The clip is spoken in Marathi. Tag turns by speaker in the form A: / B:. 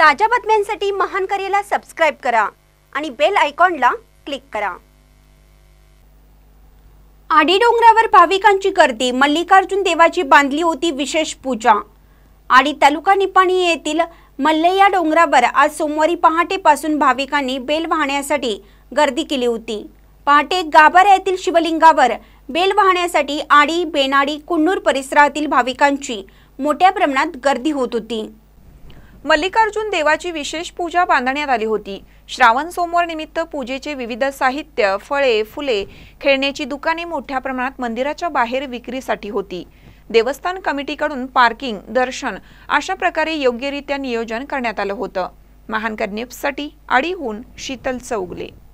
A: ताज्या बातम्यांसाठी महान करेला सबस्क्राईब करा आणि बेल आयकॉनला क्लिक करा आडी डोंगरावर भाविकांची गर्दी मल्लिकार्जुन देवाची बांधली होती विशेष पूजा आडी तालुका निपाणी येथील मल्लैया डोंगरावर आज सोमवारी पहाटेपासून भाविकांनी बेल वाहण्यासाठी गर्दी केली होती पहाटे गाभारा येथील शिवलिंगावर बेल वाहण्यासाठी आडी बेनाडी कुन्नूर परिसरातील भाविकांची मोठ्या प्रमाणात गर्दी होत होती
B: मल्लिकार्जुन देवाची विशेष पूजा बांधण्यात आली होती श्रावण सोमवार निमित्त पूजेचे विविध साहित्य फळे फुले खेळण्याची दुकाने मोठ्या प्रमाणात मंदिराच्या बाहेर विक्रीसाठी होती देवस्थान कमिटीकडून पार्किंग दर्शन अशा प्रकारे योग्यरित्या नियोजन करण्यात आलं होतं महानकर न्यूजसाठी अडीहून शीतल चौगले